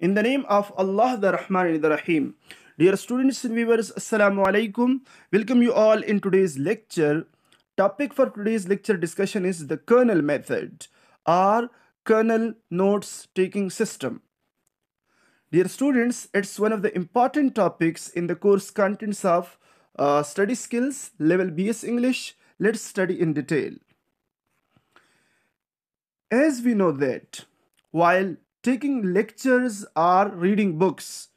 In the name of Allah the Rahman the Rahim. Dear students and viewers, Assalamu alaikum. Welcome you all in today's lecture. Topic for today's lecture discussion is the kernel method or kernel notes taking system. Dear students, it's one of the important topics in the course contents of uh, study skills level BS English. Let's study in detail. As we know that while Taking lectures or reading books.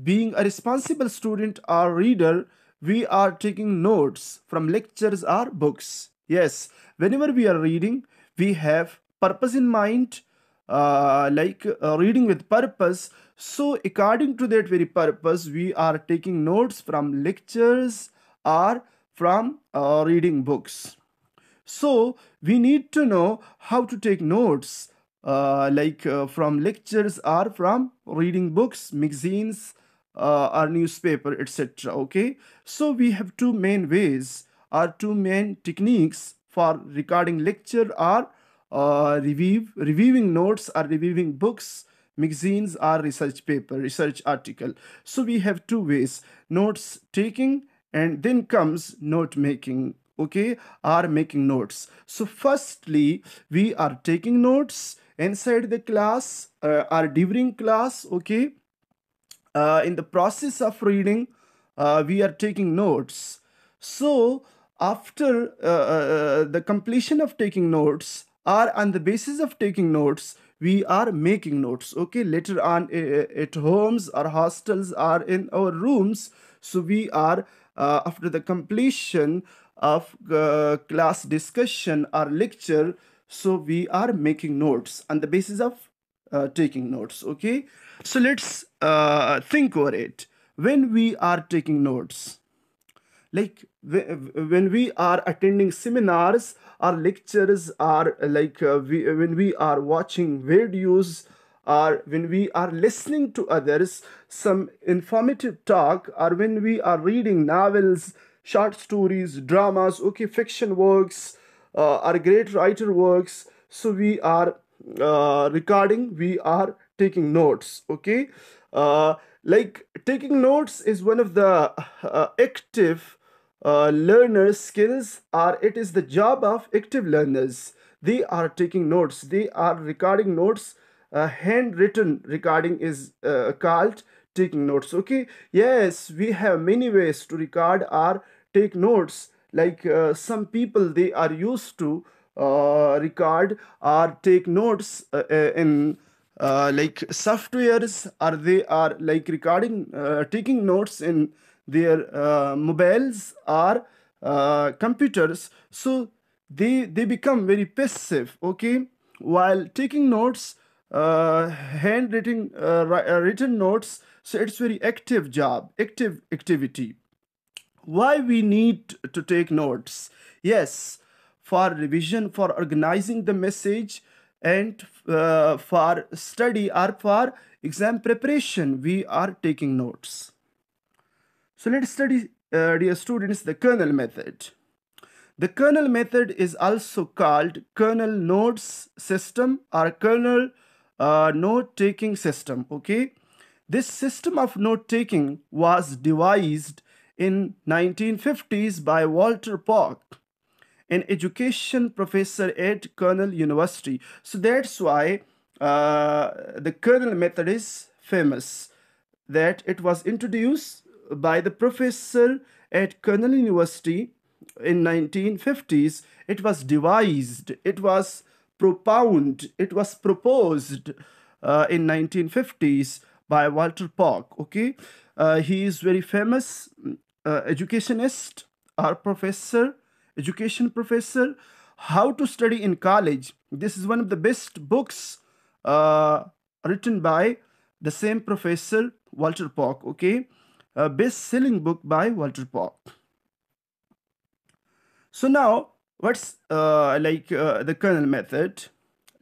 Being a responsible student or reader, we are taking notes from lectures or books. Yes, whenever we are reading, we have purpose in mind, uh, like uh, reading with purpose. So, according to that very purpose, we are taking notes from lectures or from uh, reading books. So, we need to know how to take notes uh, like uh, from lectures or from reading books magazines uh, or newspaper etc okay so we have two main ways or two main techniques for recording lecture or uh, review reviewing notes or reviewing books magazines or research paper research article so we have two ways notes taking and then comes note making okay are making notes so firstly we are taking notes inside the class uh, or during class okay uh, in the process of reading uh, we are taking notes so after uh, uh, uh, the completion of taking notes or on the basis of taking notes we are making notes okay later on at homes or hostels or in our rooms so we are after the completion of class discussion or lecture so we are making notes on the basis of uh, taking notes okay so let's uh, think over it when we are taking notes like when we are attending seminars or lectures are like uh, we, when we are watching videos or when we are listening to others some informative talk or when we are reading novels short stories dramas okay fiction works uh, our great writer works so we are uh, recording we are taking notes okay uh, like taking notes is one of the active uh, learner skills Or it is the job of active learners they are taking notes they are recording notes uh, handwritten recording is uh, called taking notes okay yes we have many ways to record or take notes like uh, some people they are used to uh, record or take notes uh, uh in uh, like softwares or they are like recording uh, taking notes in their mobiles or computers so they they become very passive okay while taking notes uh, handwritten uh, written notes so it's very active job active activity why we need to take notes yes for revision for organizing the message and uh, for study or for exam preparation we are taking notes so let's study uh, dear students the kernel method the kernel method is also called kernel notes system or kernel uh, note taking system okay this system of note taking was devised in 1950s by Walter Park, an education professor at Cornell University. So that's why uh, the Cornell method is famous, that it was introduced by the professor at Cornell University in 1950s. It was devised, it was propounded, it was proposed uh, in 1950s by Walter Park. Okay, uh, he is very famous uh, educationist or professor, education professor, how to study in college. This is one of the best books uh, written by the same professor, Walter Pock, okay? A best-selling book by Walter Pock. So now, what's uh, like uh, the kernel method?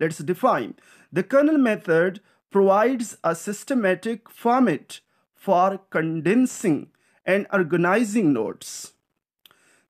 Let's define. The kernel method provides a systematic format for condensing and organizing notes.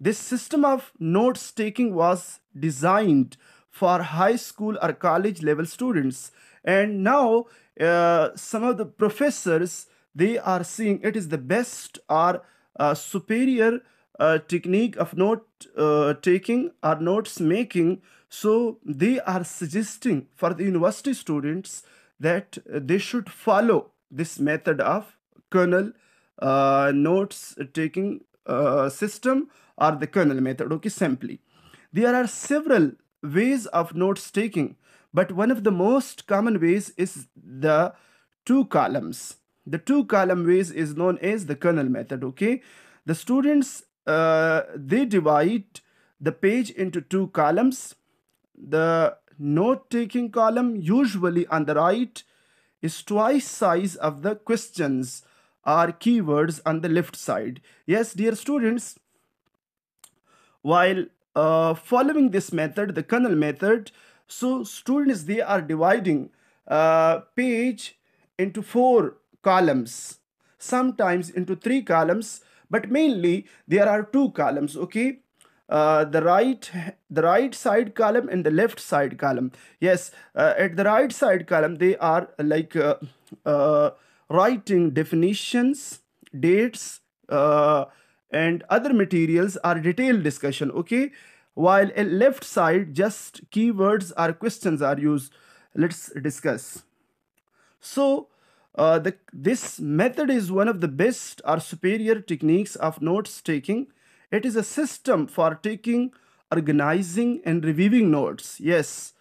This system of notes taking was designed for high school or college level students and now uh, some of the professors they are seeing it is the best or uh, superior uh, technique of note uh, taking or notes making so they are suggesting for the university students that they should follow this method of kernel uh, notes taking uh, system or the kernel method okay simply there are several ways of notes taking but one of the most common ways is the two columns the two column ways is known as the kernel method okay the students uh, they divide the page into two columns the note taking column usually on the right is twice size of the questions are keywords on the left side. Yes, dear students, while uh, following this method, the kernel method, so students, they are dividing uh, page into four columns, sometimes into three columns, but mainly there are two columns, okay? Uh, the right the right side column and the left side column yes uh, at the right side column they are like uh, uh writing definitions, dates, uh, and other materials are detailed discussion, okay? While a left side, just keywords or questions are used. Let's discuss. So, uh, the, this method is one of the best or superior techniques of notes taking. It is a system for taking, organizing, and reviewing notes. Yes,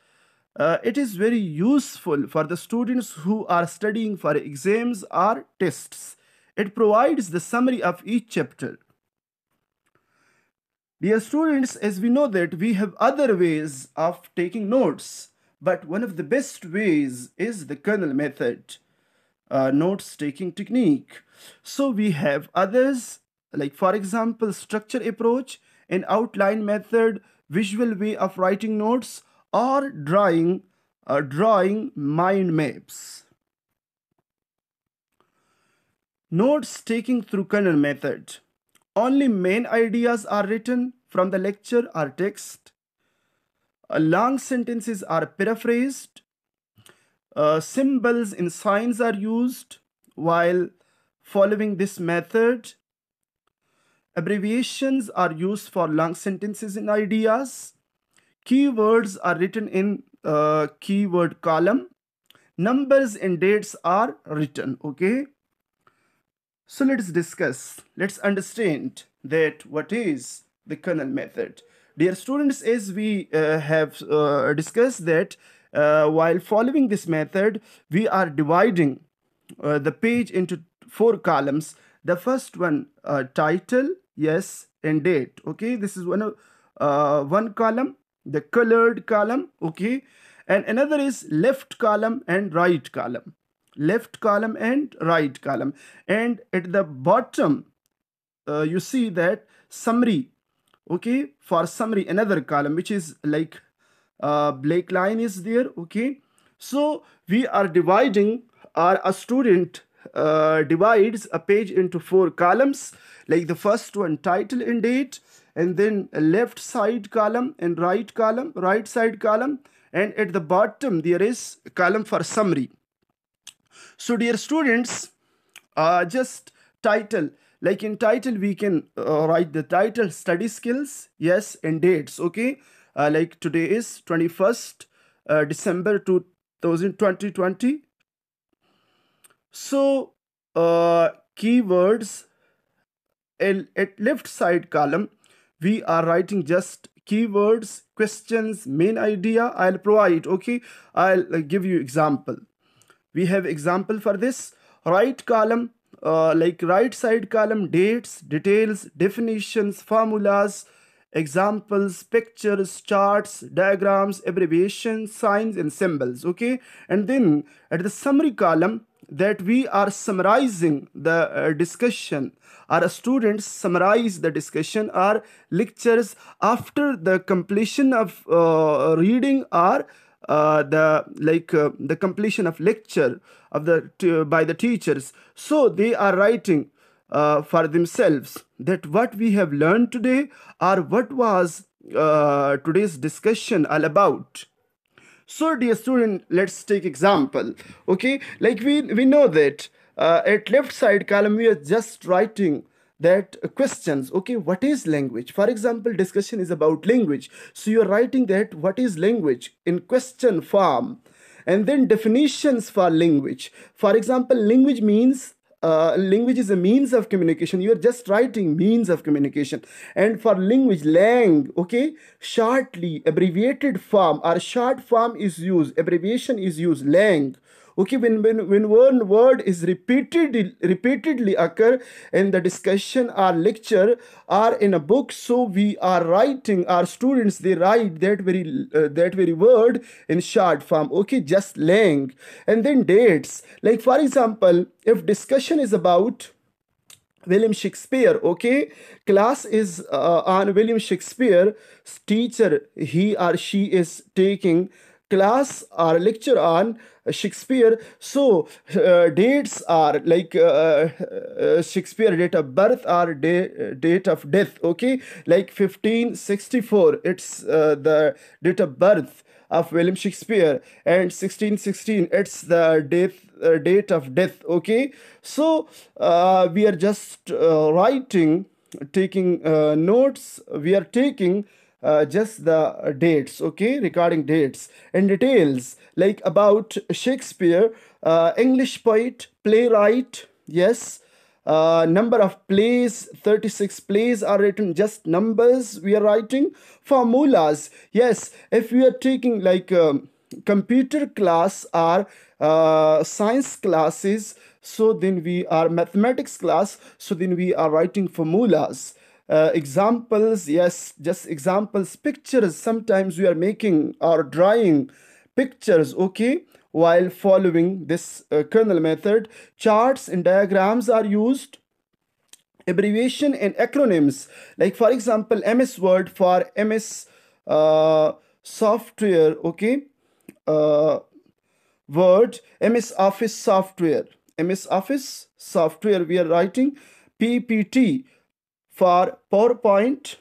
uh, it is very useful for the students who are studying for exams or tests. It provides the summary of each chapter. Dear students, as we know that we have other ways of taking notes, but one of the best ways is the kernel method, uh, notes taking technique. So we have others like for example structure approach, an outline method, visual way of writing notes, or drawing or uh, drawing mind maps. Notes taking through Kernel method. Only main ideas are written from the lecture or text. Uh, long sentences are paraphrased. Uh, symbols and signs are used while following this method. Abbreviations are used for long sentences and ideas. Keywords are written in uh, keyword column. Numbers and dates are written, okay? So let's discuss, let's understand that what is the kernel method. Dear students, as we uh, have uh, discussed that uh, while following this method, we are dividing uh, the page into four columns. The first one, uh, title, yes, and date. Okay, this is one, of, uh, one column the colored column okay and another is left column and right column left column and right column and at the bottom uh, you see that summary okay for summary another column which is like uh, black line is there okay so we are dividing our a student uh, divides a page into four columns like the first one title and date and then left side column and right column right side column and at the bottom there is column for summary so dear students uh, just title like in title we can uh, write the title study skills yes and dates okay uh, like today is 21st uh, december 2020 so uh, keywords at left side column we are writing just keywords questions main idea i'll provide okay i'll uh, give you example we have example for this right column uh, like right side column dates details definitions formulas examples pictures charts diagrams abbreviations signs and symbols okay and then at the summary column that we are summarizing the uh, discussion our students summarize the discussion our lectures after the completion of uh, reading or uh, the like uh, the completion of lecture of the by the teachers so they are writing uh, for themselves that what we have learned today or what was uh, today's discussion all about so dear student let's take example okay like we we know that uh, at left side column we are just writing that questions okay what is language for example discussion is about language so you're writing that what is language in question form and then definitions for language for example language means uh, language is a means of communication you are just writing means of communication and for language lang okay shortly abbreviated form or short form is used abbreviation is used lang okay when when, when one word is repeated repeatedly occur in the discussion or lecture or in a book so we are writing our students they write that very uh, that very word in short form okay just length and then dates like for example if discussion is about William Shakespeare, okay? Class is uh, on William Shakespeare. Teacher, he or she is taking class or lecture on Shakespeare. So uh, dates are like uh, uh, uh Shakespeare date of birth or date of death. Okay, like 1564. It's uh, the date of birth of William Shakespeare and 1616 it's the death, uh, date of death okay so uh, we are just uh, writing taking uh, notes we are taking uh, just the dates okay regarding dates and details like about shakespeare uh, english poet playwright yes uh, number of plays 36 plays are written just numbers we are writing formulas yes if we are taking like um, computer class or uh, science classes so then we are mathematics class so then we are writing formulas uh, examples yes just examples pictures sometimes we are making or drawing pictures okay while following this uh, kernel method charts and diagrams are used abbreviation and acronyms like for example ms word for ms uh, software okay uh, word ms office software ms office software we are writing ppt for PowerPoint,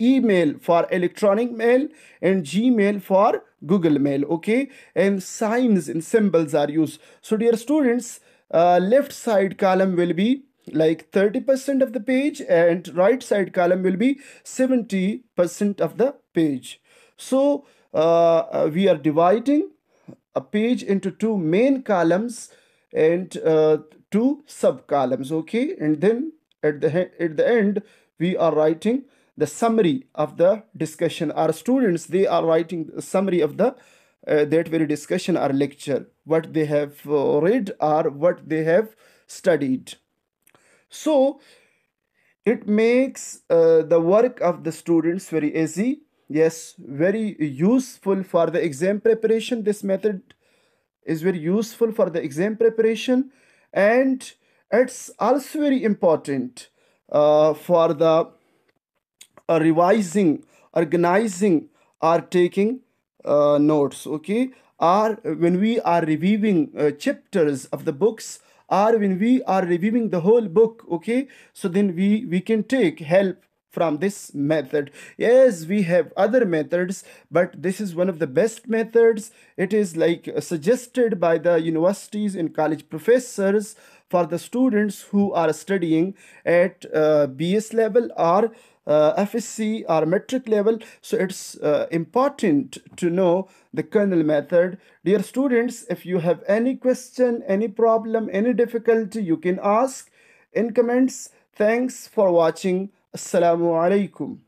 email for electronic mail, and Gmail for Google Mail. Okay, and signs and symbols are used. So, dear students, uh, left side column will be like 30% of the page and right side column will be 70% of the page. So uh, uh, we are dividing a page into two main columns and uh, two sub columns okay and then at the at the end we are writing the summary of the discussion our students they are writing a summary of the uh, that very discussion or lecture what they have uh, read or what they have studied so it makes uh, the work of the students very easy yes very useful for the exam preparation this method is very useful for the exam preparation and it's also very important uh, for the uh, revising organizing or taking uh, notes okay or when we are reviewing uh, chapters of the books or when we are reviewing the whole book okay so then we we can take help from this method yes we have other methods but this is one of the best methods it is like suggested by the universities and college professors for the students who are studying at uh, BS level or uh, FSC or metric level. So it's uh, important to know the kernel method. Dear students, if you have any question, any problem, any difficulty, you can ask in comments. Thanks for watching. Assalamu alaikum.